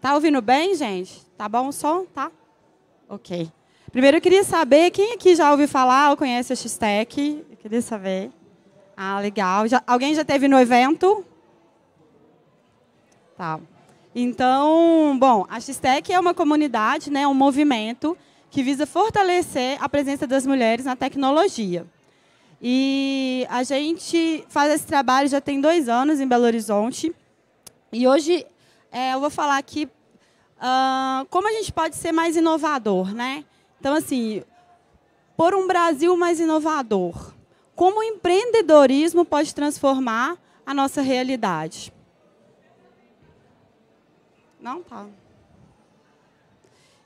Tá ouvindo bem, gente? Tá bom o som? Tá? Ok. Primeiro eu queria saber quem aqui já ouviu falar ou conhece a X-Tech. Eu queria saber. Ah, legal. Já, alguém já teve no evento? Tá. Então, bom, a X-Tech é uma comunidade, né, um movimento que visa fortalecer a presença das mulheres na tecnologia. E a gente faz esse trabalho já tem dois anos em Belo Horizonte. E hoje é, eu vou falar aqui uh, como a gente pode ser mais inovador, né? Então, assim, por um Brasil mais inovador, como o empreendedorismo pode transformar a nossa realidade? Não, tá.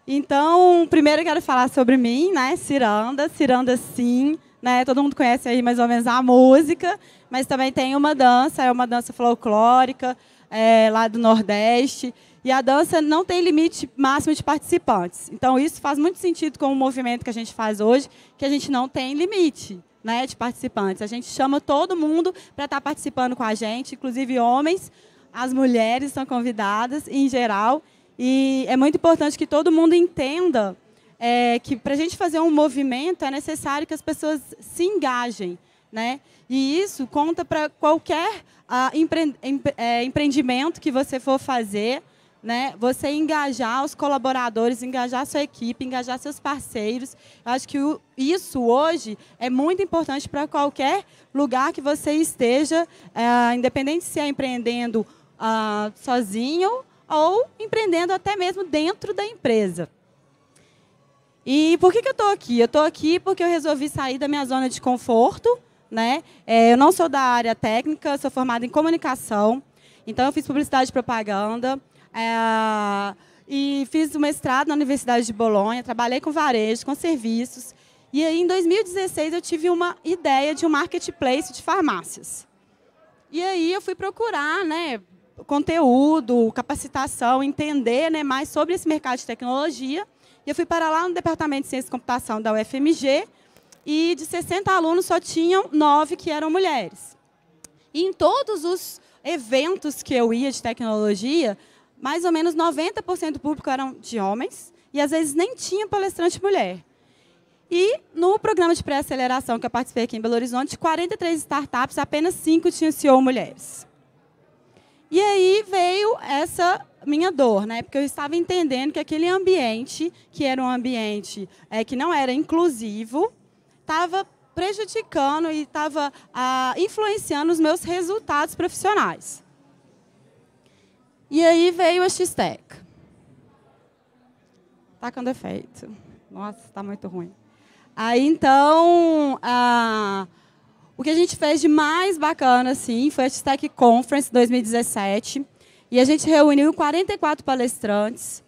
Então, primeiro eu quero falar sobre mim, né? Ciranda, Ciranda sim, né? Todo mundo conhece aí mais ou menos a música, mas também tem uma dança, é uma dança folclórica, é, lá do Nordeste. E a dança não tem limite máximo de participantes. Então, isso faz muito sentido com o movimento que a gente faz hoje, que a gente não tem limite né, de participantes. A gente chama todo mundo para estar tá participando com a gente, inclusive homens, as mulheres são convidadas, em geral. E é muito importante que todo mundo entenda é, que, para a gente fazer um movimento, é necessário que as pessoas se engajem. Né? E isso conta para qualquer ah, empre empre é, empreendimento que você for fazer, né? Você engajar os colaboradores, engajar sua equipe, engajar seus parceiros. Eu acho que o, isso hoje é muito importante para qualquer lugar que você esteja, é, independente se é empreendendo ah, sozinho ou empreendendo até mesmo dentro da empresa. E por que, que eu estou aqui? Eu estou aqui porque eu resolvi sair da minha zona de conforto né? É, eu não sou da área técnica, sou formada em comunicação. Então, eu fiz publicidade e propaganda. É, e fiz o mestrado na Universidade de Bolonha. Trabalhei com varejo, com serviços. E aí, em 2016, eu tive uma ideia de um marketplace de farmácias. E aí eu fui procurar né, conteúdo, capacitação, entender né, mais sobre esse mercado de tecnologia. E eu fui para lá no Departamento de Ciência e Computação da UFMG, e de 60 alunos só tinham nove que eram mulheres. E em todos os eventos que eu ia de tecnologia, mais ou menos 90% do público eram de homens e às vezes nem tinha palestrante mulher. E no programa de pré-aceleração que eu participei aqui em Belo Horizonte, 43 startups, apenas 5 tinham CEO mulheres. E aí veio essa minha dor, né? Porque eu estava entendendo que aquele ambiente, que era um ambiente é, que não era inclusivo, estava prejudicando e estava ah, influenciando os meus resultados profissionais. E aí veio a X-Tech. Tá com defeito. Nossa, está muito ruim. Aí então, ah, o que a gente fez de mais bacana assim, foi a X-Tech Conference 2017. E a gente reuniu 44 palestrantes.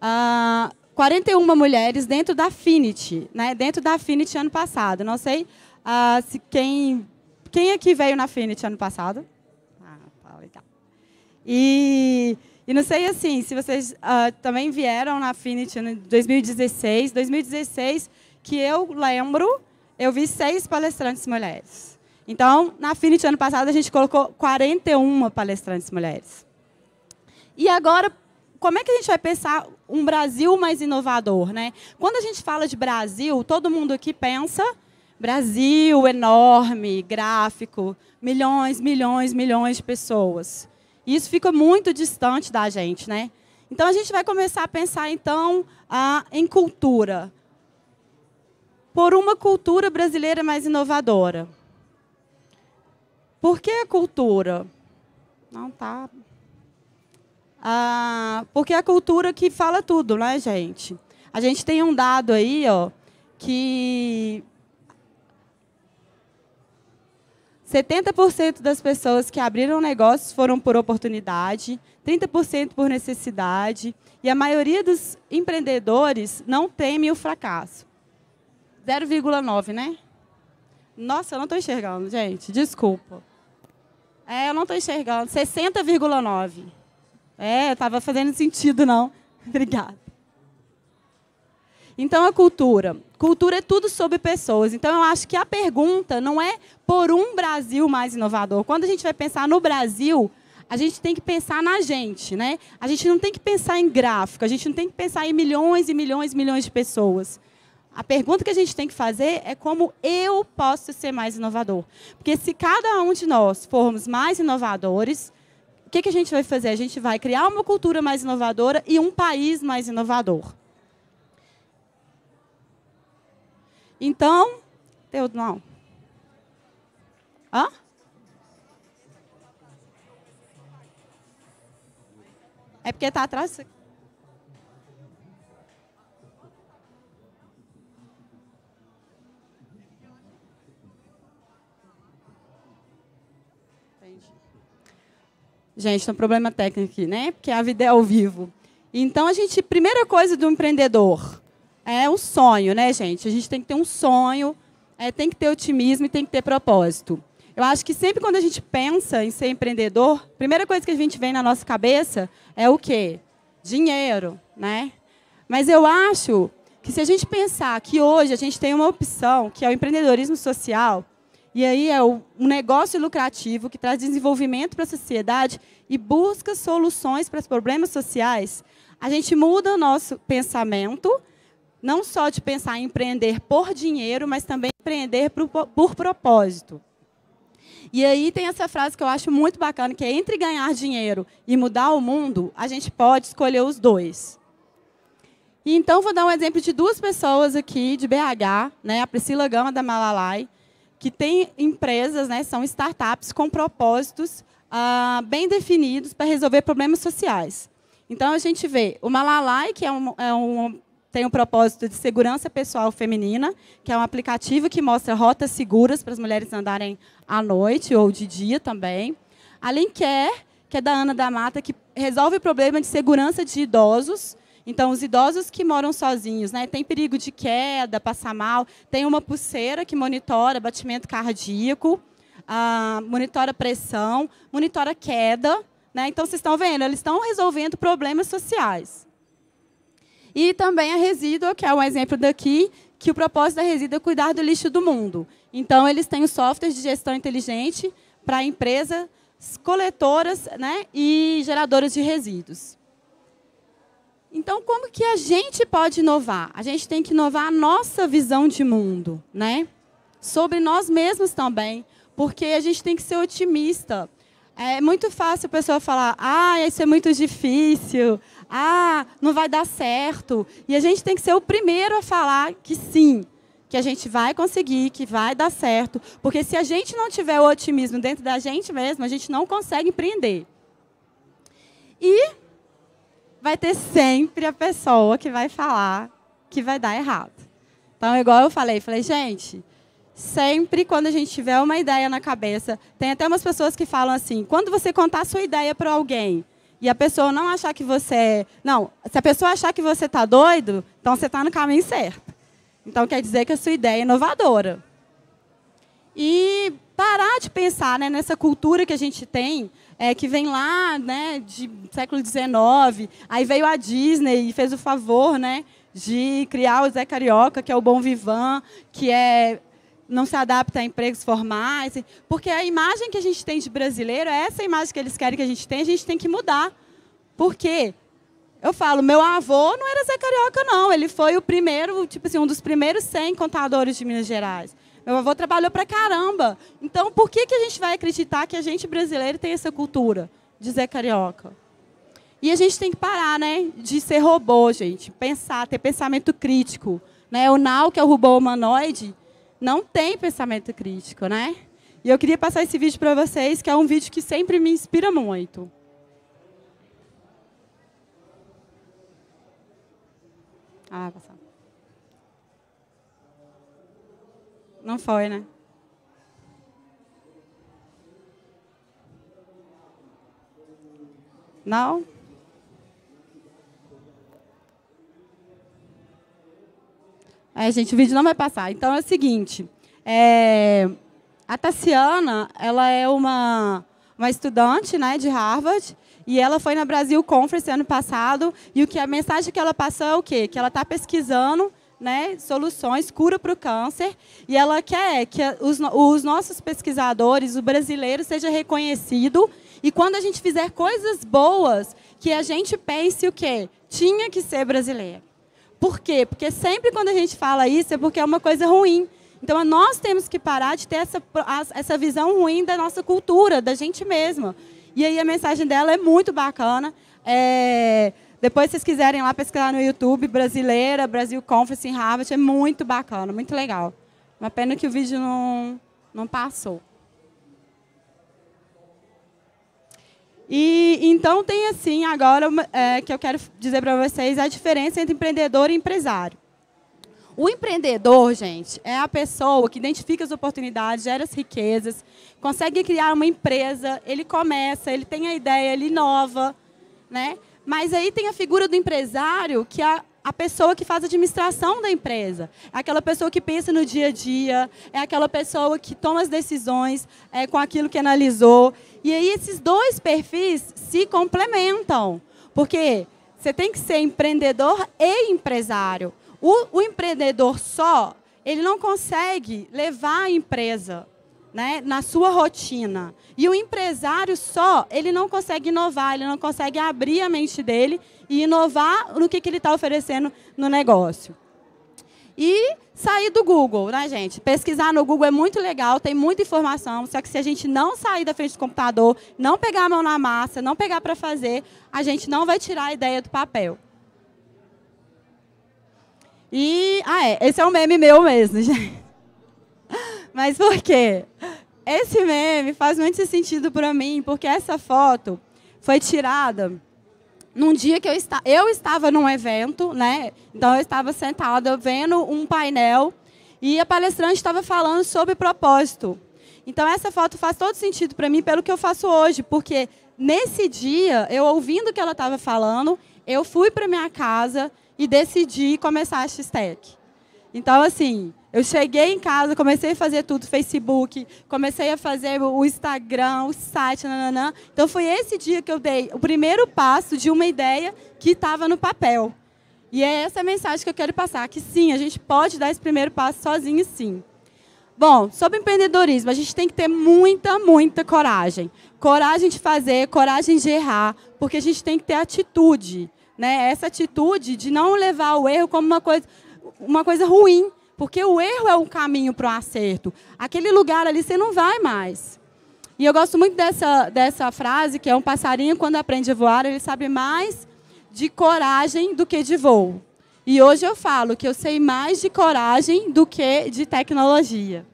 Ah, 41 mulheres dentro da Affinity, né? dentro da Affinity ano passado. Não sei uh, se quem, quem aqui veio na Affinity ano passado. Ah, tá legal. E, e não sei assim, se vocês uh, também vieram na Affinity em 2016. 2016, que eu lembro, eu vi seis palestrantes mulheres. Então, na Affinity ano passado, a gente colocou 41 palestrantes mulheres. E agora, como é que a gente vai pensar um Brasil mais inovador, né? Quando a gente fala de Brasil, todo mundo aqui pensa Brasil enorme, gráfico, milhões, milhões, milhões de pessoas. E isso fica muito distante da gente, né? Então a gente vai começar a pensar então a, em cultura. Por uma cultura brasileira mais inovadora. Por que a cultura? Não tá ah, porque é a cultura que fala tudo, né, gente? A gente tem um dado aí, ó, que 70% das pessoas que abriram negócios foram por oportunidade, 30% por necessidade, e a maioria dos empreendedores não teme o fracasso. 0,9, né? Nossa, eu não estou enxergando, gente, desculpa. É, eu não estou enxergando. 60,9. É, estava fazendo sentido, não. Obrigada. Então, a cultura. Cultura é tudo sobre pessoas. Então, eu acho que a pergunta não é por um Brasil mais inovador. Quando a gente vai pensar no Brasil, a gente tem que pensar na gente, né? A gente não tem que pensar em gráfico, a gente não tem que pensar em milhões e milhões e milhões de pessoas. A pergunta que a gente tem que fazer é como eu posso ser mais inovador. Porque se cada um de nós formos mais inovadores, que, que a gente vai fazer? A gente vai criar uma cultura mais inovadora e um país mais inovador. Então, eu, não. Hã? É porque está atrás Gente, tem um problema técnico aqui, né? Porque a vida é ao vivo. Então, a gente, primeira coisa do empreendedor é o sonho, né, gente? A gente tem que ter um sonho, é, tem que ter otimismo e tem que ter propósito. Eu acho que sempre quando a gente pensa em ser empreendedor, a primeira coisa que a gente vem na nossa cabeça é o quê? Dinheiro, né? Mas eu acho que se a gente pensar que hoje a gente tem uma opção, que é o empreendedorismo social, e aí é um negócio lucrativo que traz desenvolvimento para a sociedade e busca soluções para os problemas sociais. A gente muda o nosso pensamento, não só de pensar em empreender por dinheiro, mas também empreender por, por propósito. E aí tem essa frase que eu acho muito bacana, que é entre ganhar dinheiro e mudar o mundo, a gente pode escolher os dois. E então vou dar um exemplo de duas pessoas aqui de BH, né? A Priscila Gama da Malalai que tem empresas, né, são startups com propósitos ah, bem definidos para resolver problemas sociais. Então, a gente vê o Malalai, que é um, é um tem o um propósito de segurança pessoal feminina, que é um aplicativo que mostra rotas seguras para as mulheres andarem à noite ou de dia também. A Lincare, que é da Ana da Mata, que resolve o problema de segurança de idosos então, os idosos que moram sozinhos, né, tem perigo de queda, passar mal, tem uma pulseira que monitora batimento cardíaco, ah, monitora pressão, monitora queda. Né? Então, vocês estão vendo, eles estão resolvendo problemas sociais. E também a Resíduo, que é um exemplo daqui, que o propósito da Resíduo é cuidar do lixo do mundo. Então, eles têm o software de gestão inteligente para empresas coletoras né, e geradoras de resíduos. Então, como que a gente pode inovar? A gente tem que inovar a nossa visão de mundo, né? Sobre nós mesmos também, porque a gente tem que ser otimista. É muito fácil a pessoa falar: "Ah, isso é muito difícil. Ah, não vai dar certo". E a gente tem que ser o primeiro a falar que sim, que a gente vai conseguir, que vai dar certo, porque se a gente não tiver o otimismo dentro da gente mesmo, a gente não consegue empreender. E vai ter sempre a pessoa que vai falar que vai dar errado. Então, igual eu falei, falei, gente, sempre quando a gente tiver uma ideia na cabeça, tem até umas pessoas que falam assim, quando você contar a sua ideia para alguém e a pessoa não achar que você, é, não, se a pessoa achar que você está doido, então você está no caminho certo. Então quer dizer que a sua ideia é inovadora e parar de pensar né, nessa cultura que a gente tem, é, que vem lá né, de século XIX, aí veio a Disney e fez o favor né, de criar o Zé Carioca, que é o bom vivan, que é não se adapta a empregos formais, porque a imagem que a gente tem de brasileiro, é essa imagem que eles querem que a gente tenha, a gente tem que mudar. Por quê? Eu falo, meu avô não era Zé Carioca, não. Ele foi o primeiro, tipo assim, um dos primeiros 100 contadores de Minas Gerais. Meu avô trabalhou pra caramba. Então, por que, que a gente vai acreditar que a gente brasileiro tem essa cultura de Zé Carioca? E a gente tem que parar, né? De ser robô, gente. Pensar, ter pensamento crítico. Né? O Nau, que é o robô humanoide, não tem pensamento crítico, né? E eu queria passar esse vídeo para vocês, que é um vídeo que sempre me inspira muito. Ah, passar. Não foi, né? Não? É, gente, o vídeo não vai passar. Então é o seguinte. É, a Tassiana, ela é uma, uma estudante né, de Harvard e ela foi na Brasil Conference ano passado e o que a mensagem que ela passou é o quê? Que ela está pesquisando né, soluções, cura para o câncer, e ela quer que os, os nossos pesquisadores, o brasileiro, seja reconhecido. E quando a gente fizer coisas boas, que a gente pense o quê? Tinha que ser brasileiro. Por quê? Porque sempre quando a gente fala isso é porque é uma coisa ruim. Então, nós temos que parar de ter essa, essa visão ruim da nossa cultura, da gente mesma. E aí a mensagem dela é muito bacana. É, depois, se vocês quiserem lá pesquisar no YouTube, brasileira, Brasil Conference em Harvard, é muito bacana, muito legal. Uma pena que o vídeo não, não passou. E então tem assim agora é, que eu quero dizer para vocês a diferença entre empreendedor e empresário. O empreendedor, gente, é a pessoa que identifica as oportunidades, gera as riquezas, consegue criar uma empresa, ele começa, ele tem a ideia, ele inova, né? Mas aí tem a figura do empresário, que é a pessoa que faz a administração da empresa. É aquela pessoa que pensa no dia a dia, é aquela pessoa que toma as decisões é, com aquilo que analisou. E aí esses dois perfis se complementam, porque você tem que ser empreendedor e empresário. O, o empreendedor só, ele não consegue levar a empresa né, na sua rotina. E o empresário só, ele não consegue inovar, ele não consegue abrir a mente dele e inovar no que, que ele está oferecendo no negócio. E sair do Google, né, gente? Pesquisar no Google é muito legal, tem muita informação, só que se a gente não sair da frente do computador, não pegar a mão na massa, não pegar para fazer, a gente não vai tirar a ideia do papel. E, ah, é, esse é um meme meu mesmo, gente. Mas por quê? Esse meme faz muito sentido para mim, porque essa foto foi tirada num dia que eu, esta eu estava num evento, né? Então eu estava sentada vendo um painel e a palestrante estava falando sobre propósito. Então essa foto faz todo sentido para mim pelo que eu faço hoje, porque nesse dia, eu ouvindo o que ela estava falando, eu fui para minha casa e decidi começar a X-Tech. Então assim, eu cheguei em casa, comecei a fazer tudo, Facebook, comecei a fazer o Instagram, o site, nananã. Então foi esse dia que eu dei o primeiro passo de uma ideia que estava no papel. E é essa a mensagem que eu quero passar, que sim, a gente pode dar esse primeiro passo sozinho, sim. Bom, sobre empreendedorismo, a gente tem que ter muita, muita coragem. Coragem de fazer, coragem de errar, porque a gente tem que ter atitude, né? Essa atitude de não levar o erro como uma coisa, uma coisa ruim, porque o erro é um caminho para o acerto. Aquele lugar ali você não vai mais. E eu gosto muito dessa, dessa frase, que é um passarinho, quando aprende a voar, ele sabe mais de coragem do que de voo. E hoje eu falo que eu sei mais de coragem do que de tecnologia.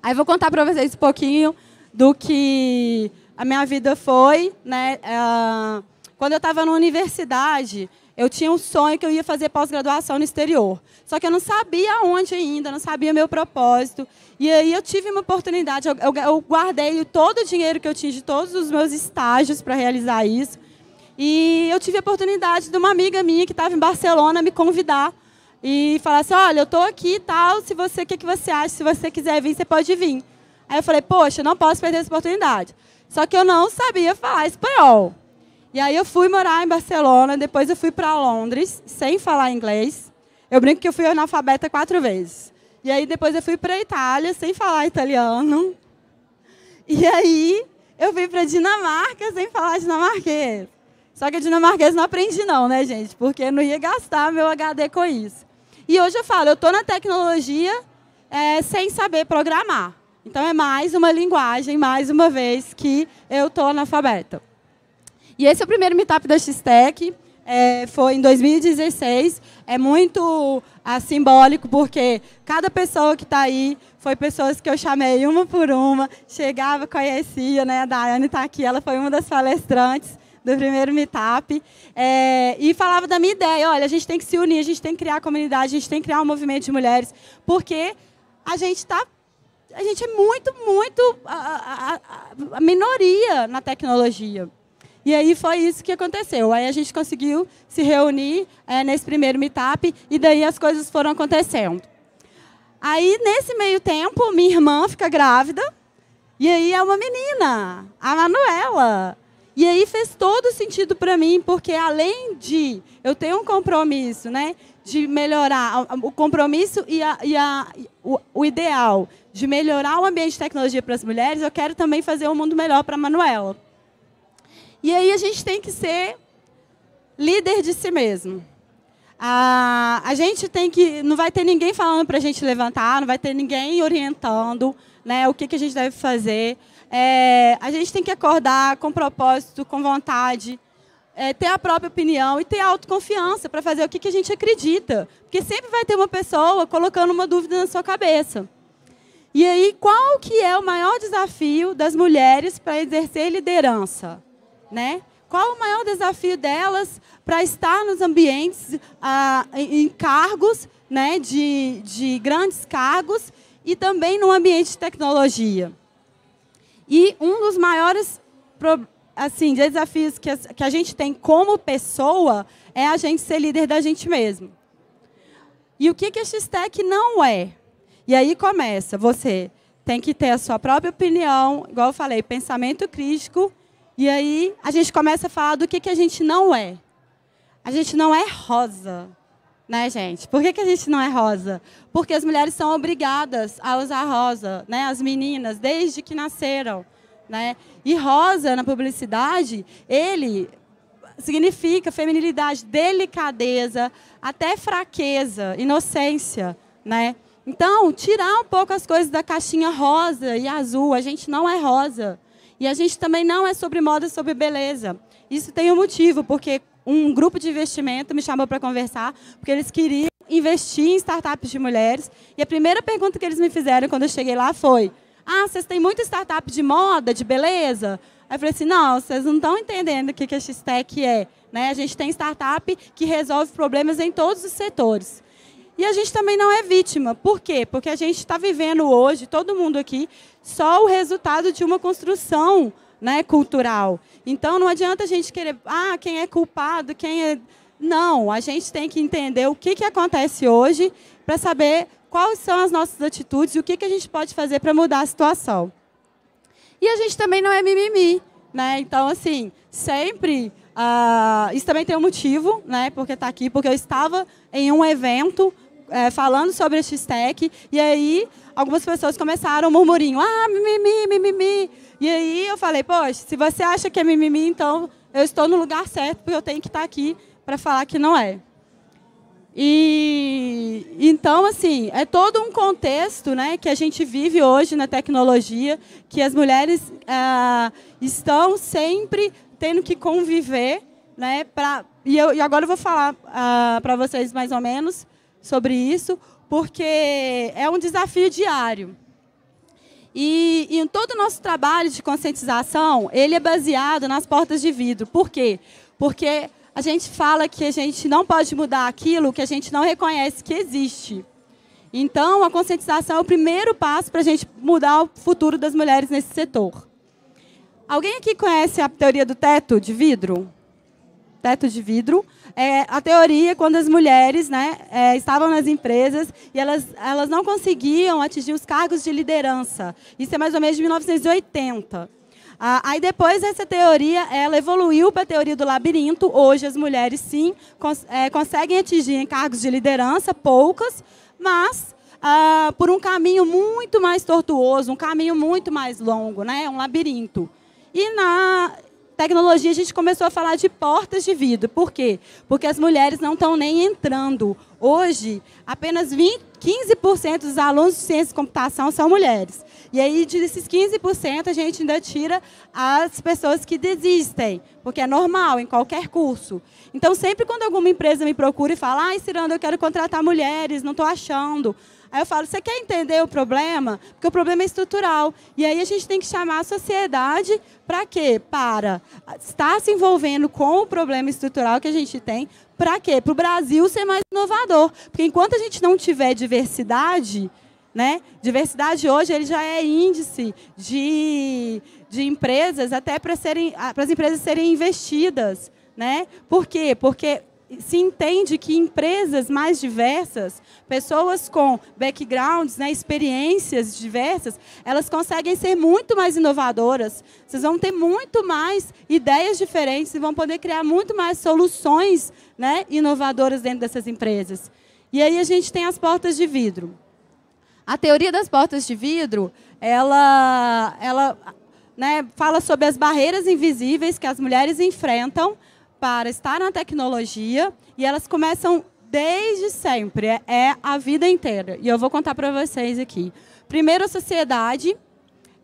Aí vou contar para vocês um pouquinho do que a minha vida foi. Né? Ah, quando eu estava na universidade, eu tinha um sonho que eu ia fazer pós-graduação no exterior. Só que eu não sabia onde ainda, não sabia meu propósito. E aí eu tive uma oportunidade, eu, eu, guardei todo o dinheiro que eu tinha de todos os meus estágios para realizar isso. E eu tive a oportunidade de uma amiga minha que estava em Barcelona me convidar e falar assim: olha, eu estou aqui e tal, se você, o que, que você acha? Se você quiser vir, você pode vir. Aí eu falei: poxa, não posso perder essa oportunidade. Só que eu não sabia falar espanhol. E aí eu fui morar em Barcelona, depois eu fui para Londres, sem falar inglês. Eu brinco que eu fui analfabeta quatro vezes. E aí depois eu fui para Itália, sem falar italiano. E aí eu fui para Dinamarca, sem falar dinamarquês. Só que dinamarquês não aprendi não, né, gente? Porque não ia gastar meu HD com isso. E hoje eu falo, eu estou na tecnologia é, sem saber programar. Então é mais uma linguagem, mais uma vez, que eu estou analfabeta. E esse é o primeiro meetup da Xtec. É, foi em 2016. É muito ah, simbólico, porque cada pessoa que está aí foi pessoas que eu chamei uma por uma, chegava, conhecia, né? A Daiane está aqui, ela foi uma das palestrantes do primeiro meetup, é, e falava da minha ideia, olha, a gente tem que se unir, a gente tem que criar a comunidade, a gente tem que criar um movimento de mulheres, porque a gente está a gente é muito, muito a, a, a minoria na tecnologia. E aí foi isso que aconteceu. Aí a gente conseguiu se reunir é, nesse primeiro meetup e daí as coisas foram acontecendo. Aí, nesse meio tempo, minha irmã fica grávida e aí é uma menina, a Manuela. E aí fez todo sentido para mim, porque além de eu ter um compromisso, né, de melhorar o compromisso e, a, e a, o, o, ideal de melhorar o ambiente de tecnologia para as mulheres, eu quero também fazer um mundo melhor para a Manuela. E aí a gente tem que ser líder de si mesmo. A, a gente tem que. Não vai ter ninguém falando para a gente levantar, não vai ter ninguém orientando né, o que, que a gente deve fazer. É, a gente tem que acordar com propósito, com vontade, é, ter a própria opinião e ter autoconfiança para fazer o que, que a gente acredita. Porque sempre vai ter uma pessoa colocando uma dúvida na sua cabeça. E aí, qual que é o maior desafio das mulheres para exercer liderança? né? Qual o maior desafio delas para estar nos ambientes, ah, em cargos, né, de, de grandes cargos e também no ambiente de tecnologia? E um dos maiores assim, desafios que a, que a gente tem como pessoa é a gente ser líder da gente mesmo. E o que, que a X-Tech não é? E aí começa, você tem que ter a sua própria opinião, igual eu falei, pensamento crítico e aí a gente começa a falar do que, que a gente não é. A gente não é rosa, né, gente? Por que, que a gente não é rosa? Porque as mulheres são obrigadas a usar rosa, né? As meninas, desde que nasceram, né? E rosa, na publicidade, ele significa feminilidade, delicadeza, até fraqueza, inocência, né? Então, tirar um pouco as coisas da caixinha rosa e azul. A gente não é rosa. E a gente também não é sobre moda, é sobre beleza. Isso tem um motivo, porque um grupo de investimento me chamou para conversar, porque eles queriam investir em startups de mulheres. E a primeira pergunta que eles me fizeram quando eu cheguei lá foi: Ah, vocês têm muita startup de moda, de beleza? Aí eu falei assim: Não, vocês não estão entendendo o que, que a X-Tech é. Né? A gente tem startup que resolve problemas em todos os setores. E a gente também não é vítima. Por quê? Porque a gente está vivendo hoje, todo mundo aqui, só o resultado de uma construção né, cultural. Então não adianta a gente querer, ah, quem é culpado, quem é. Não, a gente tem que entender o que, que acontece hoje para saber quais são as nossas atitudes e o que, que a gente pode fazer para mudar a situação. E a gente também não é mimimi, né? Então, assim, sempre. Uh, isso também tem um motivo, né? Porque está aqui, porque eu estava em um evento é, falando sobre a X-Tech, e aí algumas pessoas começaram um murmurinho, ah, mimimi, mimimi. E aí eu falei, poxa, se você acha que é mimimi, então eu estou no lugar certo, porque eu tenho que estar aqui para falar que não é. E então, assim, é todo um contexto né, que a gente vive hoje na tecnologia, que as mulheres ah, estão sempre tendo que conviver. Né, pra, e, eu, e agora eu vou falar ah, para vocês mais ou menos sobre isso, porque é um desafio diário. E, e todo o nosso trabalho de conscientização, ele é baseado nas portas de vidro. Por quê? Porque a gente fala que a gente não pode mudar aquilo que a gente não reconhece que existe. Então, a conscientização é o primeiro passo para a gente mudar o futuro das mulheres nesse setor. Alguém aqui conhece a teoria do teto de vidro? teto de vidro. É, a teoria, é quando as mulheres né, é, estavam nas empresas e elas, elas não conseguiam atingir os cargos de liderança. Isso é mais ou menos de 1980. Ah, aí depois essa teoria, ela evoluiu para a teoria do labirinto. Hoje as mulheres sim cons é, conseguem atingir cargos de liderança, poucas, mas ah, por um caminho muito mais tortuoso, um caminho muito mais longo, né? Um labirinto. E na tecnologia, a gente começou a falar de portas de vidro. Por quê? Porque as mulheres não estão nem entrando. Hoje, apenas 20, 15% dos alunos de ciência e computação são mulheres. E aí, desses 15%, a gente ainda tira as pessoas que desistem, porque é normal em qualquer curso. Então, sempre quando alguma empresa me procura e fala, ai, Ciranda, eu quero contratar mulheres, não estou achando. Aí eu falo, você quer entender o problema? Porque o problema é estrutural. E aí a gente tem que chamar a sociedade para quê? Para estar se envolvendo com o problema estrutural que a gente tem. Para quê? Para o Brasil ser mais inovador. Porque enquanto a gente não tiver diversidade, né? Diversidade hoje ele já é índice de, de empresas, até para as empresas serem investidas. Né? Por quê? Porque se entende que empresas mais diversas, pessoas com backgrounds, né, experiências diversas, elas conseguem ser muito mais inovadoras. Vocês vão ter muito mais ideias diferentes e vão poder criar muito mais soluções né, inovadoras dentro dessas empresas. E aí a gente tem as portas de vidro. A teoria das portas de vidro, ela, ela né, fala sobre as barreiras invisíveis que as mulheres enfrentam para estar na tecnologia e elas começam desde sempre, é, é a vida inteira. E eu vou contar para vocês aqui. Primeiro, a sociedade.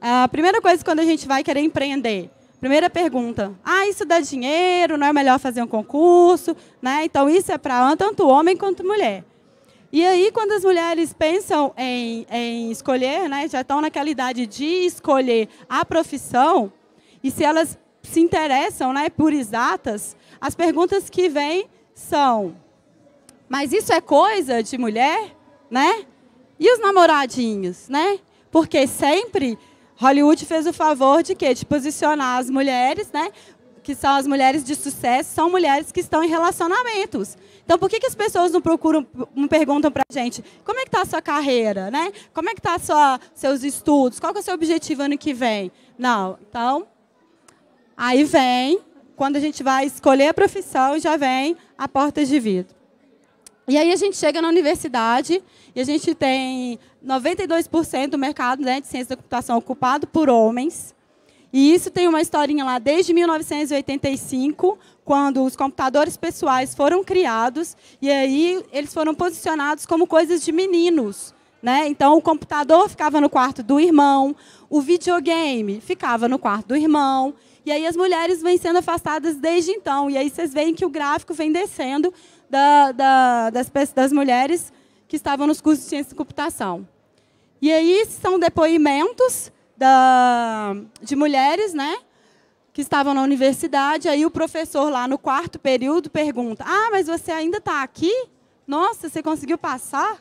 A primeira coisa quando a gente vai querer empreender, primeira pergunta: ah, isso dá dinheiro? Não é melhor fazer um concurso? Né? Então, isso é para tanto homem quanto mulher. E aí, quando as mulheres pensam em, em escolher, né, já estão naquela idade de escolher a profissão, e se elas se interessam né, por exatas, as perguntas que vêm são: mas isso é coisa de mulher, né? E os namoradinhos, né? Porque sempre Hollywood fez o favor de quê? De posicionar as mulheres, né? Que são as mulheres de sucesso, são mulheres que estão em relacionamentos. Então, por que, que as pessoas não procuram, não perguntam para a gente como é que está a sua carreira, né? Como é que tá sua, seus estudos? Qual é o seu objetivo ano que vem? Não. Então, aí vem quando a gente vai escolher a profissão, já vem a porta de vidro. E aí a gente chega na universidade e a gente tem 92% do mercado né, de ciência da computação ocupado por homens. E isso tem uma historinha lá desde 1985, quando os computadores pessoais foram criados e aí eles foram posicionados como coisas de meninos. Né? Então, o computador ficava no quarto do irmão, o videogame ficava no quarto do irmão, e aí as mulheres vêm sendo afastadas desde então. E aí vocês veem que o gráfico vem descendo da, da, das, das mulheres que estavam nos cursos de ciência e computação. E aí são depoimentos da, de mulheres, né? que estavam na universidade, aí o professor lá no quarto período pergunta: Ah, mas você ainda está aqui? Nossa, você conseguiu passar?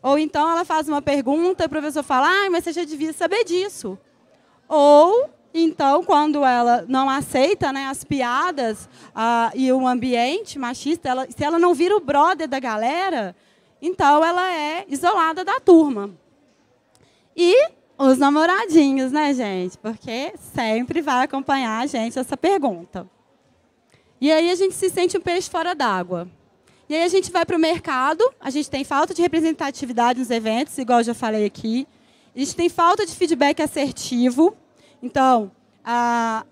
Ou então ela faz uma pergunta e o professor fala: Ah, mas você já devia saber disso. Ou então, quando ela não aceita né, as piadas ah, e o ambiente machista, ela, se ela não vira o brother da galera, então ela é isolada da turma. E os namoradinhos, né, gente? Porque sempre vai acompanhar a gente essa pergunta. E aí a gente se sente um peixe fora d'água. E aí a gente vai para o mercado, a gente tem falta de representatividade nos eventos, igual eu já falei aqui. A gente tem falta de feedback assertivo então, a,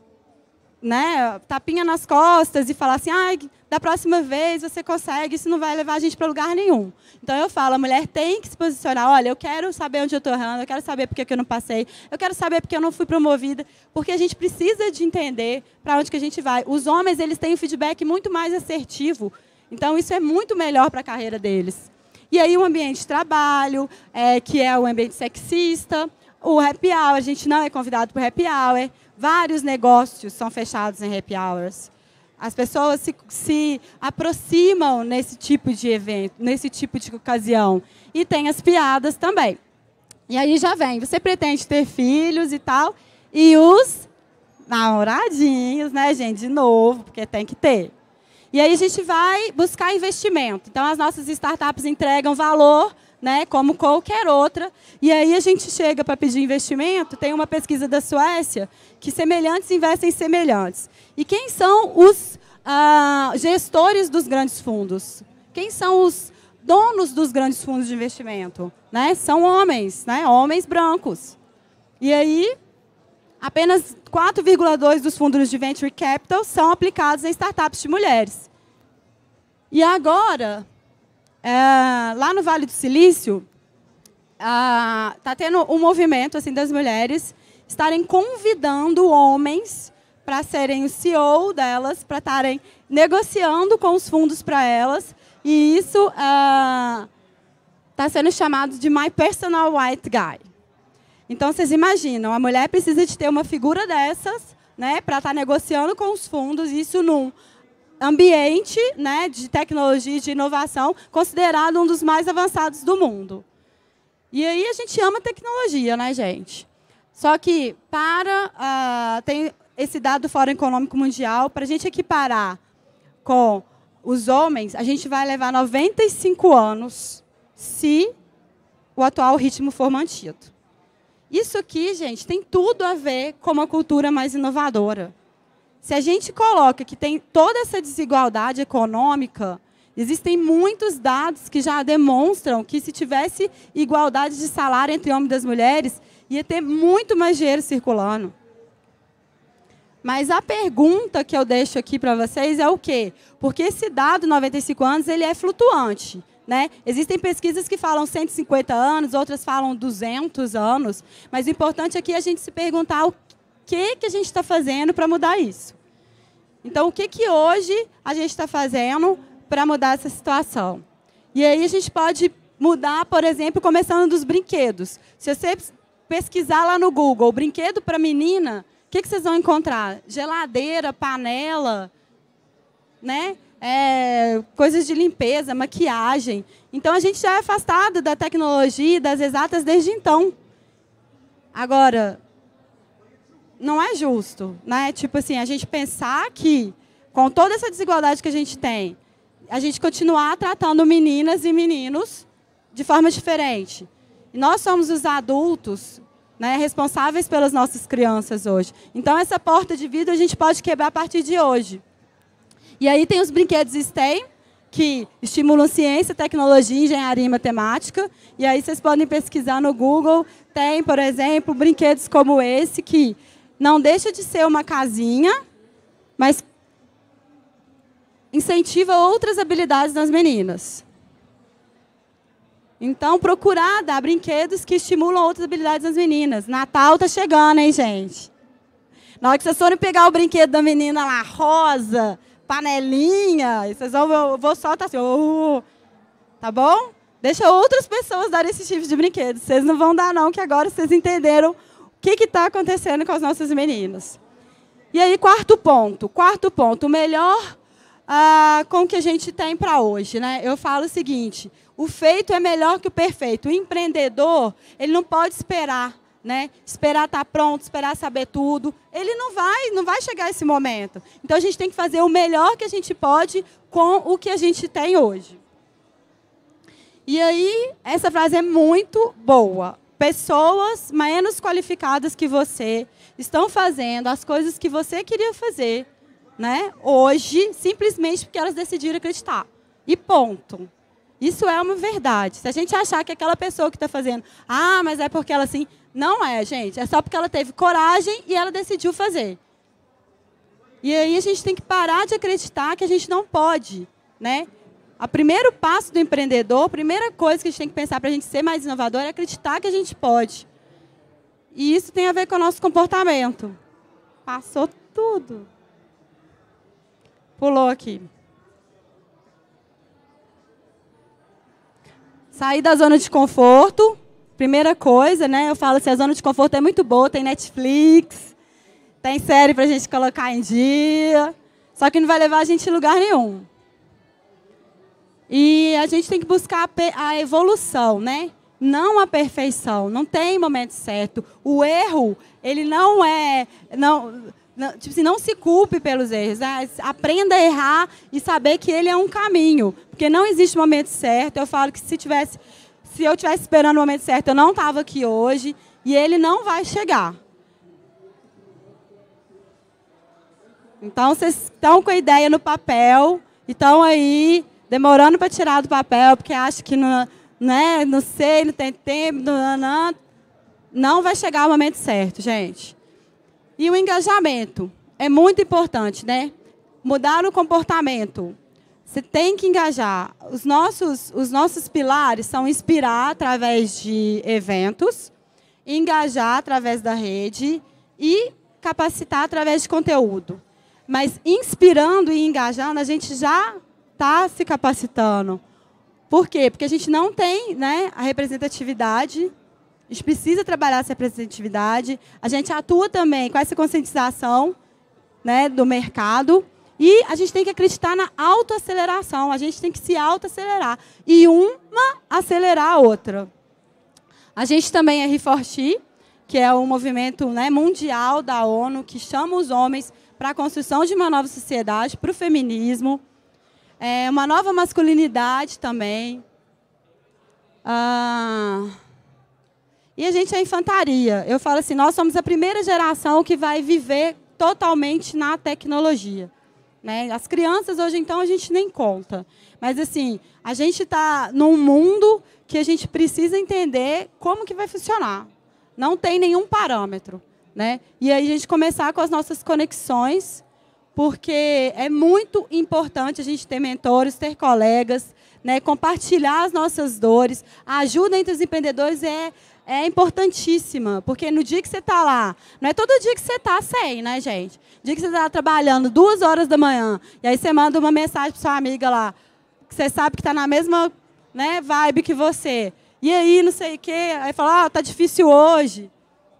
né, tapinha nas costas e falar assim, ah, da próxima vez você consegue, isso não vai levar a gente para lugar nenhum. Então eu falo, a mulher tem que se posicionar, olha, eu quero saber onde eu estou errando, eu quero saber por que eu não passei, eu quero saber por que eu não fui promovida, porque a gente precisa de entender para onde que a gente vai. Os homens, eles têm um feedback muito mais assertivo, então isso é muito melhor para a carreira deles. E aí o um ambiente de trabalho, é, que é o um ambiente sexista, o happy hour, a gente não é convidado para o happy hour. Vários negócios são fechados em happy hours. As pessoas se, se aproximam nesse tipo de evento, nesse tipo de ocasião. E tem as piadas também. E aí já vem, você pretende ter filhos e tal, e os namoradinhos, né, gente, de novo, porque tem que ter. E aí a gente vai buscar investimento. Então as nossas startups entregam valor né, como qualquer outra. E aí a gente chega para pedir investimento, tem uma pesquisa da Suécia que semelhantes investem em semelhantes. E quem são os ah, gestores dos grandes fundos? Quem são os donos dos grandes fundos de investimento? Né? São homens, né? homens brancos. E aí, apenas 4,2% dos fundos de venture capital são aplicados em startups de mulheres. E agora, é, lá no Vale do Silício, está tendo um movimento assim das mulheres estarem convidando homens para serem o CEO delas, para estarem negociando com os fundos para elas. E isso está é, uh, sendo chamado de My Personal White Guy. Então, vocês imaginam, a mulher precisa de ter uma figura dessas né, para estar tá negociando com os fundos, isso num ambiente né, de tecnologia e de inovação considerado um dos mais avançados do mundo. E aí a gente ama tecnologia, né, gente? Só que para uh, tem esse dado do Fórum Econômico Mundial, para a gente equiparar com os homens, a gente vai levar 95 anos se o atual ritmo for mantido. Isso aqui, gente, tem tudo a ver com uma cultura mais inovadora. Se a gente coloca que tem toda essa desigualdade econômica, existem muitos dados que já demonstram que se tivesse igualdade de salário entre homens e mulheres, ia ter muito mais dinheiro circulando. Mas a pergunta que eu deixo aqui para vocês é o quê? Porque esse dado 95 anos ele é flutuante. Né? Existem pesquisas que falam 150 anos, outras falam 200 anos, mas o importante aqui é a gente se perguntar o que, que a gente está fazendo para mudar isso. Então, o que, que hoje a gente está fazendo para mudar essa situação? E aí a gente pode mudar, por exemplo, começando dos brinquedos. Se você pesquisar lá no Google brinquedo para menina, o que, que, vocês vão encontrar? Geladeira, panela, né? É, coisas de limpeza, maquiagem. Então a gente já é afastado da tecnologia, das exatas desde então. Agora, não é justo, né? Tipo assim, a gente pensar que com toda essa desigualdade que a gente tem, a gente continuar tratando meninas e meninos de forma diferente. E nós somos os adultos né, responsáveis pelas nossas crianças hoje. Então, essa porta de vidro a gente pode quebrar a partir de hoje. E aí tem os brinquedos STEM, que estimulam ciência, tecnologia, engenharia e matemática. E aí vocês podem pesquisar no Google. Tem, por exemplo, brinquedos como esse, que não deixa de ser uma casinha, mas incentiva outras habilidades nas meninas. Então, procurar dar brinquedos que estimulam outras habilidades nas meninas. Natal tá chegando, hein, gente? Na hora que vocês forem pegar o brinquedo da menina lá, rosa, panelinha, vocês vão, eu vou soltar tá assim, oh, oh, oh, oh, tá bom? Deixa outras pessoas darem esses tipos de brinquedos. Vocês não vão dar, não, que agora vocês entenderam o que está acontecendo com as nossas meninas. E aí, quarto ponto. Quarto ponto, o melhor ah, com o que a gente tem para hoje. Né? Eu falo o seguinte, o feito é melhor que o perfeito. O empreendedor, ele não pode esperar. Né? Esperar estar tá pronto, esperar saber tudo. Ele não vai, não vai chegar esse momento. Então a gente tem que fazer o melhor que a gente pode com o que a gente tem hoje. E aí, essa frase é muito boa pessoas menos qualificadas que você estão fazendo as coisas que você queria fazer, né? Hoje, simplesmente porque elas decidiram acreditar. E ponto. Isso é uma verdade. Se a gente achar que aquela pessoa que está fazendo, ah, mas é porque ela assim. Não é, gente. É só porque ela teve coragem e ela decidiu fazer. E aí a gente tem que parar de acreditar que a gente não pode, né? O primeiro passo do empreendedor, a primeira coisa que a gente tem que pensar para a gente ser mais inovador é acreditar que a gente pode. E isso tem a ver com o nosso comportamento. Passou tudo. Pulou aqui. Sair da zona de conforto, primeira coisa, né? Eu falo assim, a zona de conforto é muito boa, tem Netflix, tem série pra gente colocar em dia, só que não vai levar a gente a lugar nenhum. E a gente tem que buscar a evolução, né? Não a perfeição. Não tem momento certo. O erro, ele não é. Não, não, tipo assim, não se culpe pelos erros. Né? Aprenda a errar e saber que ele é um caminho. Porque não existe momento certo. Eu falo que se tivesse. Se eu estivesse esperando o momento certo, eu não estava aqui hoje. E ele não vai chegar. Então, vocês estão com a ideia no papel. Então, aí, demorando para tirar do papel, porque acha que não, né, não sei, não tem tempo, não, não, não vai chegar o momento certo, gente. E o engajamento é muito importante, né? Mudar o comportamento. Você tem que engajar. Os nossos, os nossos pilares são inspirar através de eventos, engajar através da rede e capacitar através de conteúdo. Mas inspirando e engajando, a gente já está se capacitando. Por quê? Porque a gente não tem né, a representatividade, a gente precisa trabalhar essa representatividade, a gente atua também com essa conscientização né, do mercado e a gente tem que acreditar na autoaceleração, a gente tem que se autoacelerar e uma acelerar a outra. A gente também é Reforti, que é um movimento né, mundial da ONU que chama os homens para a construção de uma nova sociedade, para o feminismo. É uma nova masculinidade também. Ah, e a gente é infantaria. Eu falo assim, nós somos a primeira geração que vai viver totalmente na tecnologia. Né? As crianças hoje então a gente nem conta. Mas assim, a gente está num mundo que a gente precisa entender como que vai funcionar. Não tem nenhum parâmetro. Né? E aí a gente começar com as nossas conexões porque é muito importante a gente ter mentores, ter colegas, né, compartilhar as nossas dores. A ajuda entre os empreendedores é, é importantíssima, porque no dia que você está lá, não é todo dia que você está sem, né, gente? Dia que você está trabalhando duas horas da manhã, e aí você manda uma mensagem para sua amiga lá, que você sabe que está na mesma né, vibe que você. E aí, não sei o quê. Aí fala, ah, tá difícil hoje.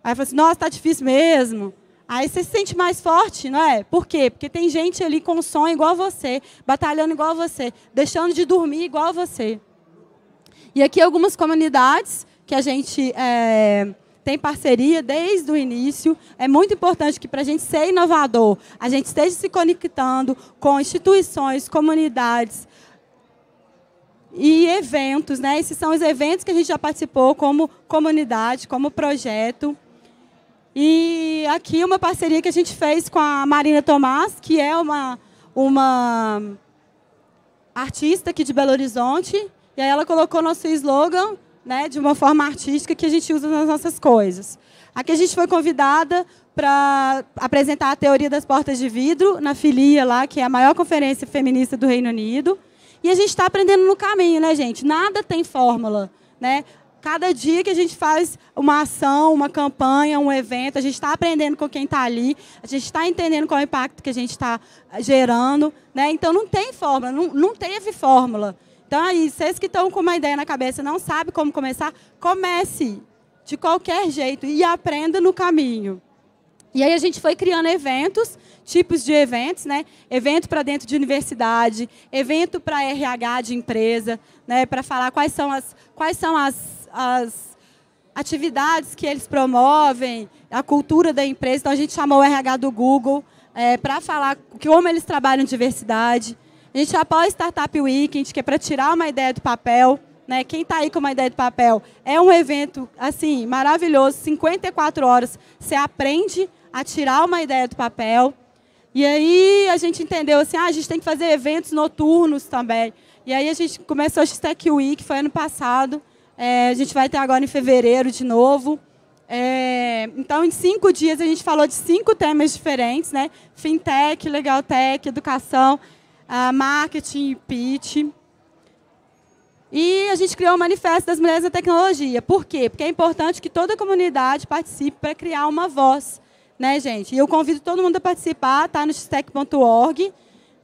Aí fala assim, nossa, tá difícil mesmo. Aí você se sente mais forte, não é? Por quê? Porque tem gente ali com sonho igual a você, batalhando igual a você, deixando de dormir igual a você. E aqui algumas comunidades que a gente é, tem parceria desde o início. É muito importante que para a gente ser inovador, a gente esteja se conectando com instituições, comunidades, e eventos, né? Esses são os eventos que a gente já participou como comunidade, como projeto. E aqui uma parceria que a gente fez com a Marina Tomás, que é uma, uma artista aqui de Belo Horizonte. E aí ela colocou nosso slogan né, de uma forma artística que a gente usa nas nossas coisas. Aqui a gente foi convidada para apresentar a teoria das portas de vidro na Filia, lá, que é a maior conferência feminista do Reino Unido. E a gente está aprendendo no caminho, né, gente? Nada tem fórmula. Né? Cada dia que a gente faz uma ação, uma campanha, um evento, a gente está aprendendo com quem está ali, a gente está entendendo qual é o impacto que a gente está eh, gerando. Né? Então não tem fórmula, não, não teve fórmula. Então aí, vocês que estão com uma ideia na cabeça não sabem como começar, comece de qualquer jeito e aprenda no caminho. E aí a gente foi criando eventos, tipos de eventos, né? Evento para dentro de universidade, evento para RH de empresa, né? Para falar quais são as quais são as as atividades que eles promovem, a cultura da empresa. Então, a gente chamou o RH do Google é, para falar que, como eles trabalham diversidade. A gente é apoia a Startup Weekend, que é para tirar uma ideia do papel. Né? Quem está aí com uma ideia do papel, é um evento assim maravilhoso, 54 horas. Você aprende a tirar uma ideia do papel. E aí a gente entendeu assim, ah, a gente tem que fazer eventos noturnos também. E aí a gente começou a Tech Week, foi ano passado. É, a gente vai ter agora em fevereiro de novo. É, então, em cinco dias, a gente falou de cinco temas diferentes, né? Fintech, Legaltech, educação, uh, marketing e pitch. E a gente criou o Manifesto das Mulheres na Tecnologia. Por quê? Porque é importante que toda a comunidade participe para criar uma voz, né, gente? E eu convido todo mundo a participar, tá no xtec.org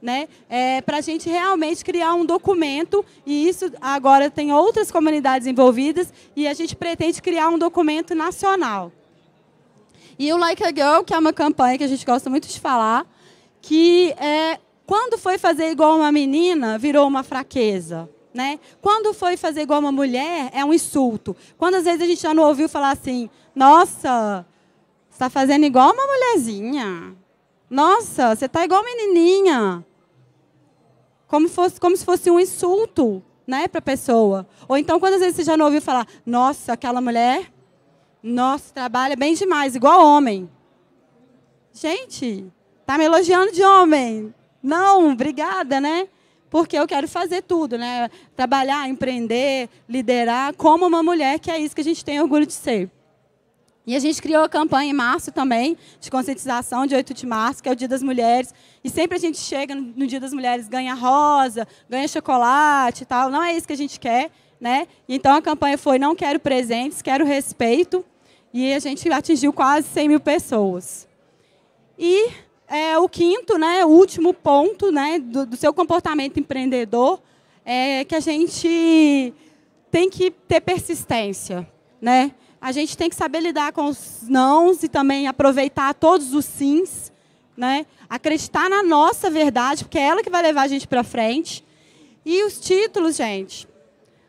né? É, para a gente realmente criar um documento, e isso agora tem outras comunidades envolvidas, e a gente pretende criar um documento nacional. E o Like a Girl, que é uma campanha que a gente gosta muito de falar, que é, quando foi fazer igual uma menina, virou uma fraqueza. Né? Quando foi fazer igual uma mulher, é um insulto. Quando às vezes a gente já não ouviu falar assim, nossa, está fazendo igual uma mulherzinha. Nossa, você tá igual menininha. Como, fosse, como se fosse um insulto, né, para a pessoa. Ou então, quantas vezes você já não ouviu falar, nossa, aquela mulher, nossa, trabalha bem demais, igual homem. Gente, tá me elogiando de homem. Não, obrigada, né? Porque eu quero fazer tudo, né? Trabalhar, empreender, liderar, como uma mulher, que é isso que a gente tem orgulho de ser. E a gente criou a campanha em março também, de conscientização, de 8 de março, que é o Dia das Mulheres. E sempre a gente chega no Dia das Mulheres, ganha rosa, ganha chocolate e tal. Não é isso que a gente quer, né? Então a campanha foi Não Quero Presentes, Quero Respeito. E a gente atingiu quase 100 mil pessoas. E é, o quinto, né, o último ponto né, do, do seu comportamento empreendedor é que a gente tem que ter persistência, né? A gente tem que saber lidar com os nãos e também aproveitar todos os sims, né? Acreditar na nossa verdade, porque é ela que vai levar a gente para frente. E os títulos, gente,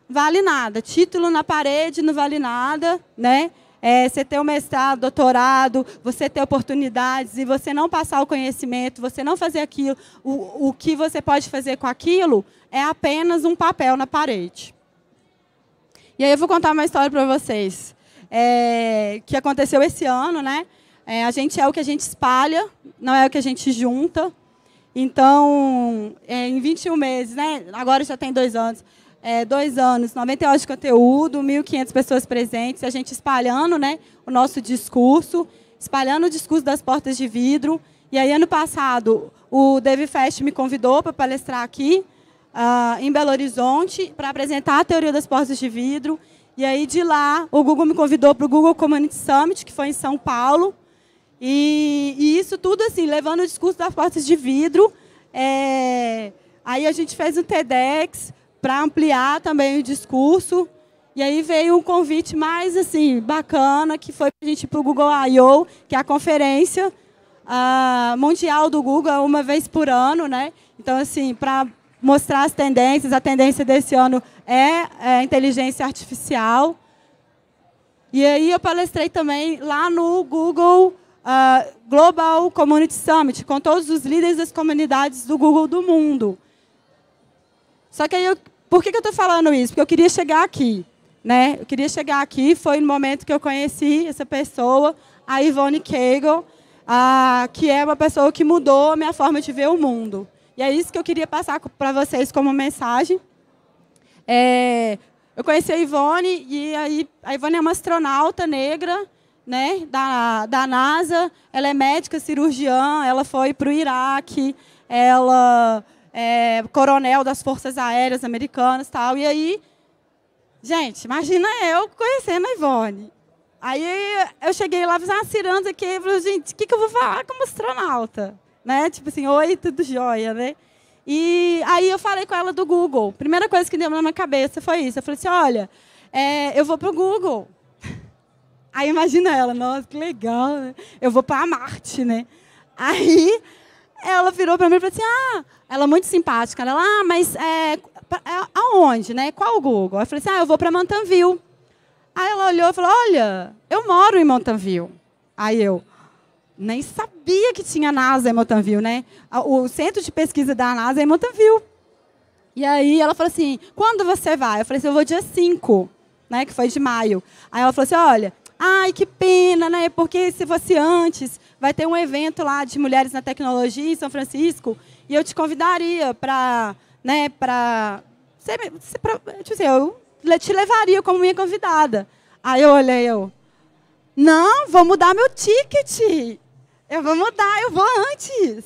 vale nada. Título na parede não vale nada, né? É, você ter o um mestrado, doutorado, você ter oportunidades e você não passar o conhecimento, você não fazer aquilo, o, o que você pode fazer com aquilo é apenas um papel na parede. E aí eu vou contar uma história para vocês é, que aconteceu esse ano, né? É, a gente é o que a gente espalha, não é o que a gente junta. Então, é, em 21 meses, né? Agora já tem dois anos. É, dois anos, 90 horas de conteúdo, 1.500 pessoas presentes, a gente espalhando né, o nosso discurso, espalhando o discurso das portas de vidro. E aí, ano passado, o Dave Fest me convidou para palestrar aqui, uh, em Belo Horizonte, para apresentar a teoria das portas de vidro. E aí de lá, o Google me convidou para o Google Community Summit, que foi em São Paulo. E, e isso tudo assim, levando o discurso das portas de vidro. É... Aí a gente fez um TEDx para ampliar também o discurso. E aí veio um convite mais assim bacana, que foi a gente para o Google I.O., que é a conferência uh, mundial do Google, uma vez por ano, né? Então, assim, para mostrar as tendências. A tendência desse ano é, é, a inteligência artificial. E aí eu palestrei também lá no Google uh, Global Community Summit, com todos os líderes das comunidades do Google do mundo. Só que aí eu, por que, que eu estou falando isso? Porque eu queria chegar aqui. Né? Eu queria chegar aqui, foi no momento que eu conheci essa pessoa, a Ivone Cagle, uh, que é uma pessoa que mudou a minha forma de ver o mundo. E é isso que eu queria passar para vocês como mensagem. É, eu conheci a Ivone, e aí, a Ivone é uma astronauta negra né, da, da NASA. Ela é médica cirurgiã, ela foi para o Iraque, ela é coronel das Forças Aéreas Americanas tal. E aí, gente, imagina eu conhecendo a Ivone. Aí eu cheguei lá, fiz uma ciranda aqui, e falei, gente, o que, que eu vou falar como astronauta? né? Tipo assim, oi, tudo jóia, né? E aí eu falei com ela do Google. Primeira coisa que deu na minha cabeça foi isso. Eu falei assim, olha, é, eu vou pro Google. Aí imagina ela, nossa, que legal, né? Eu vou para Marte, né? Aí ela virou para mim e falou assim, ah, ela é muito simpática. Né? Ela, ah, mas é, é, aonde, né? Qual o Google? Eu falei assim, ah, eu vou para Montanville. Aí ela olhou e falou, olha, eu moro em Montanville. Aí eu, nem sabia que tinha NASA em Motanville, né? O centro de pesquisa da NASA é em Motanville. E aí ela falou assim: quando você vai? Eu falei assim: eu vou dia 5, né? Que foi de maio. Aí ela falou assim: olha, ai, que pena, né? Porque se fosse antes, vai ter um evento lá de mulheres na tecnologia em São Francisco e eu te convidaria para, né, para. Tipo assim, eu te levaria como minha convidada. Aí eu olhei, eu. Não, vou mudar meu ticket. Eu vou mudar, eu vou antes.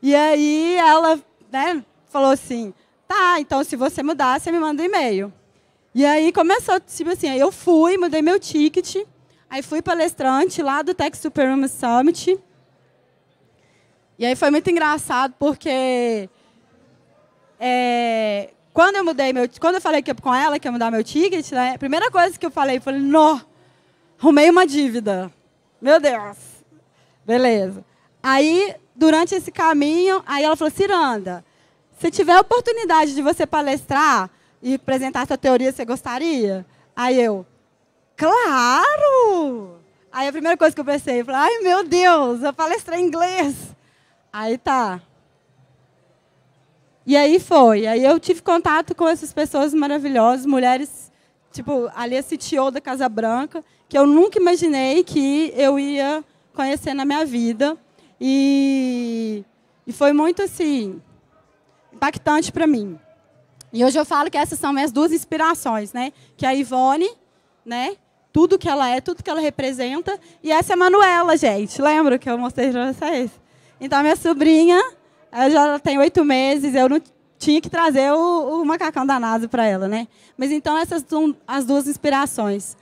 E aí ela né, falou assim: tá, então se você mudar, você me manda um e-mail. E aí começou, tipo assim, eu fui, mudei meu ticket, aí fui palestrante lá do Tech Superhuman Summit. E aí foi muito engraçado, porque é, quando eu mudei meu, quando eu falei que, com ela que ia mudar meu ticket, né, a primeira coisa que eu falei, eu falei, não, arrumei uma dívida. Meu Deus. Beleza. Aí, durante esse caminho, aí ela falou, Ciranda, se tiver oportunidade de você palestrar e apresentar sua teoria, você gostaria? Aí eu, claro! Aí a primeira coisa que eu pensei, eu falei, ai meu Deus, eu palestrei em inglês. Aí tá. E aí foi. Aí eu tive contato com essas pessoas maravilhosas, mulheres, tipo, ali a CTO da Casa Branca, que eu nunca imaginei que eu ia conhecer na minha vida. E, e foi muito assim, impactante para mim. E hoje eu falo que essas são minhas duas inspirações, né? Que é a Ivone, né? Tudo que ela é, tudo que ela representa. E essa é a Manuela, gente. Lembra que eu mostrei para vocês? Então, minha sobrinha, ela já tem oito meses, eu não tinha que trazer o, o macacão Nasa para ela, né? Mas então essas são as duas inspirações.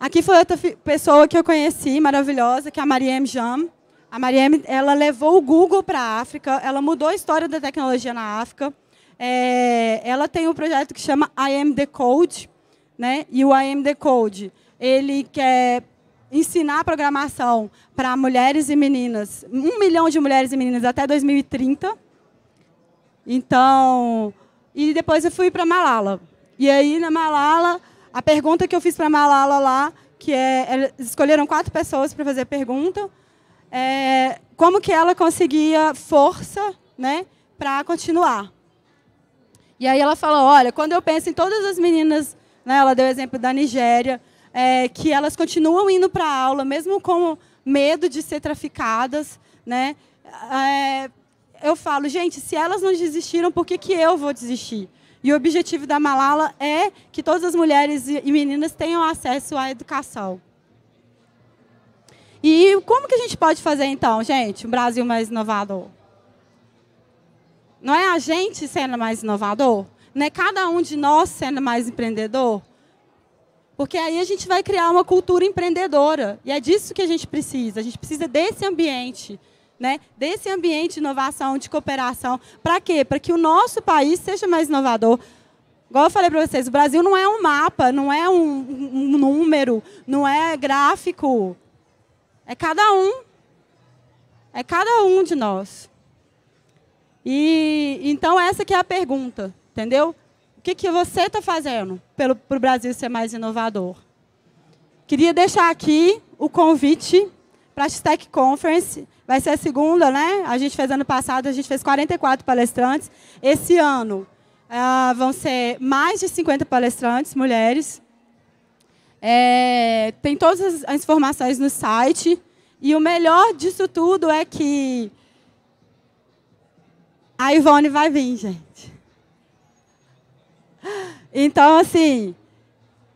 Aqui foi outra pessoa que eu conheci, maravilhosa, que é a Mariam Jam. A Mariam, ela levou o Google para a África, ela mudou a história da tecnologia na África. É, ela tem um projeto que chama I Am The Code, né? e o I Am The Code, ele quer ensinar programação para mulheres e meninas, um milhão de mulheres e meninas até 2030. Então, e depois eu fui para Malala. E aí, na Malala, a pergunta que eu fiz para a Malala lá, que é, eles escolheram quatro pessoas para fazer a pergunta, é, como que ela conseguia força né, para continuar. E aí ela falou, olha, quando eu penso em todas as meninas, né, ela deu o exemplo da Nigéria, é, que elas continuam indo para a aula, mesmo com medo de ser traficadas, né, é, eu falo, gente, se elas não desistiram, por que, que eu vou desistir? E o objetivo da Malala é que todas as mulheres e meninas tenham acesso à educação. E como que a gente pode fazer então, gente, um Brasil mais inovador? Não é a gente sendo mais inovador? Não é cada um de nós sendo mais empreendedor? Porque aí a gente vai criar uma cultura empreendedora. E é disso que a gente precisa. A gente precisa desse ambiente né, desse ambiente de inovação, de cooperação. Para quê? Para que o nosso país seja mais inovador. Igual eu falei para vocês, o Brasil não é um mapa, não é um, um número, não é gráfico. É cada um. É cada um de nós. E então essa que é a pergunta, entendeu? O que, que você está fazendo para o Brasil ser mais inovador? Queria deixar aqui o convite Prastec Conference, vai ser a segunda, né? A gente fez ano passado, a gente fez 44 palestrantes. Esse ano uh, vão ser mais de 50 palestrantes, mulheres. É, tem todas as informações no site. E o melhor disso tudo é que a Ivone vai vir, gente. Então, assim,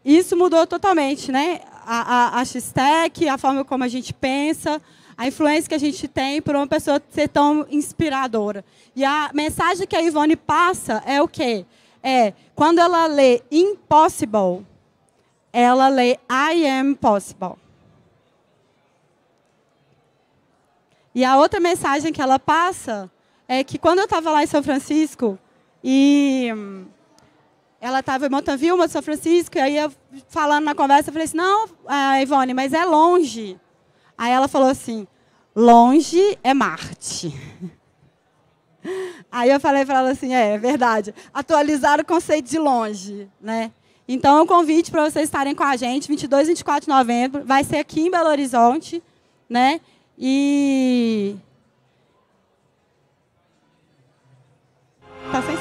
isso mudou totalmente, né? a, a, a X-Tech, a forma como a gente pensa, a influência que a gente tem por uma pessoa ser tão inspiradora. E a mensagem que a Ivone passa é o quê? É, quando ela lê Impossible, ela lê I am possible. E a outra mensagem que ela passa é que quando eu estava lá em São Francisco e hum, ela estava em Montanvilma, São Francisco, e aí eu, falando na conversa, eu falei assim, não, Ivone, mas é longe. Aí ela falou assim, longe é Marte. Aí eu falei para ela assim, é, é verdade, atualizar o conceito de longe, né? Então, o um convite para vocês estarem com a gente, 22 24 de novembro, vai ser aqui em Belo Horizonte, né? E... Tá sem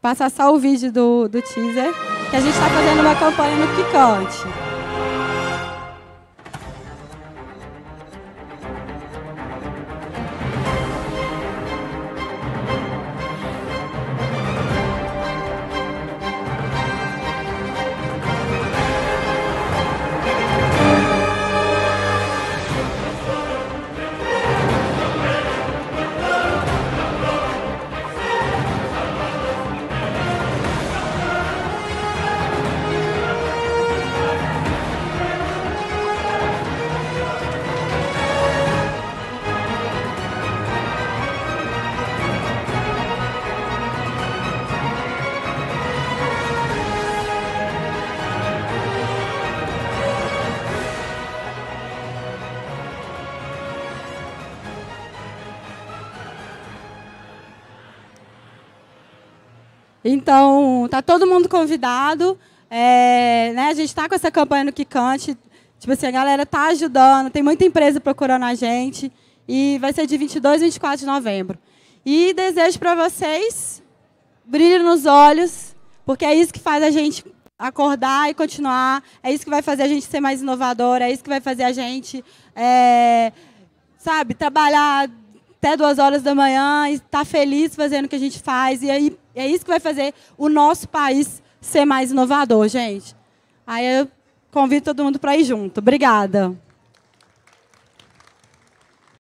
passar só o vídeo do, do teaser, que a gente está fazendo uma campanha no Picante. Então, tá todo mundo convidado. É, né, a gente está com essa campanha no Kikante. Tipo assim, a galera tá ajudando, tem muita empresa procurando a gente. E vai ser de 22 a 24 de novembro. E desejo para vocês brilho nos olhos, porque é isso que faz a gente acordar e continuar, é isso que vai fazer a gente ser mais inovador, é isso que vai fazer a gente, é, sabe, trabalhar até duas horas da manhã e estar tá feliz fazendo o que a gente faz. E aí e é isso que vai fazer o nosso país ser mais inovador, gente. Aí eu convido todo mundo para ir junto. Obrigada.